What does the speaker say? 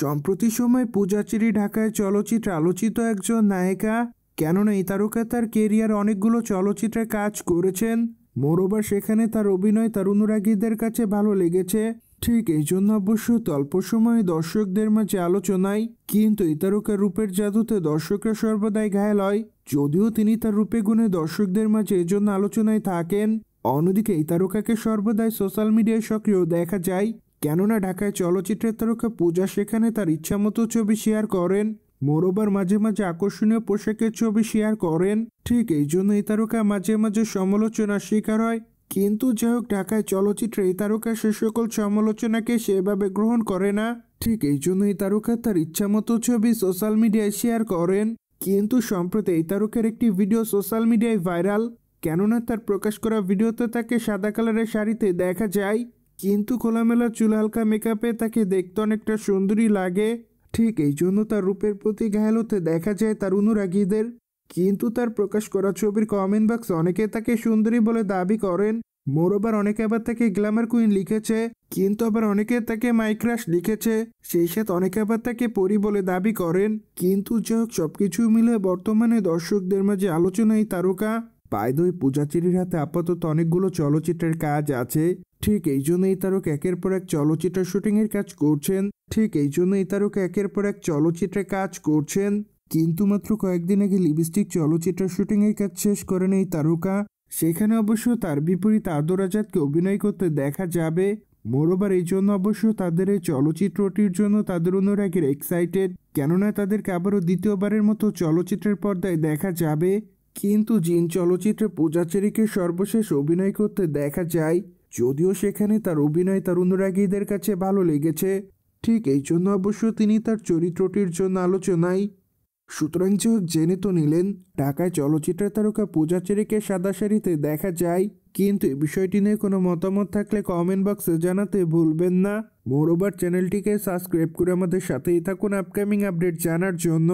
সম্প্রতি সময় পূজাচেরি ঢাকায় চলচ্চিত্র আলোচিত একজন নায়িকা কেননা এই তারকা তার কেরিয়ার অনেকগুলো চলচ্চিত্রে কাজ করেছেন মোরোবার সেখানে তার অভিনয় তার অনুরাগীদের কাছে ভালো লেগেছে ঠিক এই জন্য অবশ্য অল্প সময়ে দর্শকদের মাঝে আলোচনায় কিন্তু ইতারকা রূপের জাদুতে দর্শকরা সর্বদাই ঘায়াল হয় যদিও তিনি তার রূপে গুণে দর্শকদের মাঝে এজন্য আলোচনায় থাকেন অন্যদিকে ইতারকাকে সর্বদাই সোশ্যাল মিডিয়ায় সক্রিয় দেখা যায় কেননা ঢাকায় চলচ্চিত্রের তারকা পূজা সেখানে তার ইচ্ছামতো ছবি শেয়ার করেন মোরোবার মাঝে মাঝে আকর্ষণীয় পোশাকের ছবি শেয়ার করেন ঠিক এই জন্য এই তারকা মাঝে মাঝে সমালোচনার শিকার হয় কিন্তু যাই হোক ঢাকায় চলচ্চিত্রে এই তারকা সে সকল সমালোচনাকে সেভাবে গ্রহণ করে না ঠিক এই জন্য এই তারকা তার ইচ্ছামতো ছবি সোশ্যাল মিডিয়ায় শেয়ার করেন কিন্তু সম্প্রতি এই তারকার একটি ভিডিও সোশ্যাল মিডিয়ায় ভাইরাল কেননা তার প্রকাশ করা ভিডিওতে তাকে সাদা কালারের শাড়িতে দেখা যায় কিন্তু খোলামেলা চুল হালকা মেকআপে তাকে দেখতে অনেকটা সুন্দরী লাগে ঠিক এই জন্য তার রূপের প্রতি ঘায়াল হতে দেখা যায় তার অনুরাগীদের কিন্তু তার প্রকাশ করা ছবির কমেন্ট বক্স অনেকে তাকে সুন্দরী বলে দাবি করেন মোরবার অনেকে আবার তাকে গ্ল্যামার কুইন লিখেছে কিন্তু আবার অনেকে তাকে মাইক্রাস লিখেছে সেই সাথে অনেকে আবার তাকে পরি বলে দাবি করেন কিন্তু যাই হোক সবকিছু মিলে বর্তমানে দর্শকদের মাঝে আলোচনায় এই তারকা পায়দই পূজাচিরির হাতে আপাতত অনেকগুলো চলচ্চিত্রের কাজ আছে ঠিক এই জন্য এই তারক একের পর এক চলচ্চিত্র শুটিংয়ের কাজ করছেন ঠিক এই জন্য এই তারক একের পর এক চলচ্চিত্রে কাজ করছেন কিন্তু মাত্র কয়েকদিন আগে লিপস্টিক চলচ্চিত্র শুটিংয়ের কাজ শেষ করেন এই তারকা সেখানে অবশ্য তার বিপরীত আদর আজাদকে অভিনয় করতে দেখা যাবে মোরবার এই জন্য অবশ্য তাদের এই চলচ্চিত্রটির জন্য তাদের অনুরাগের এক্সাইটেড কেননা তাদেরকে আবারও দ্বিতীয়বারের মতো চলচ্চিত্রের পর্দায় দেখা যাবে কিন্তু জিন চলচ্চিত্রে পূজাচেরিকে সর্বশেষ অভিনয় করতে দেখা যায় যদিও সেখানে তার অভিনয় তার অনুরাগীদের কাছে ভালো লেগেছে ঠিক এই জন্য অবশ্য তিনি তার চরিত্রটির জন্য আলোচনায় সুতরাং যাক জেনে তো নিলেন ঢাকায় চলচ্চিত্র তারকা পূজা চেরিকে সাদা শাড়িতে দেখা যায় কিন্তু এ বিষয়টি নিয়ে কোনো মতামত থাকলে কমেন্ট বক্সে জানাতে ভুলবেন না মোরোবার চ্যানেলটিকে সাবস্ক্রাইব করে আমাদের সাথেই থাকুন আপকামিং আপডেট জানার জন্য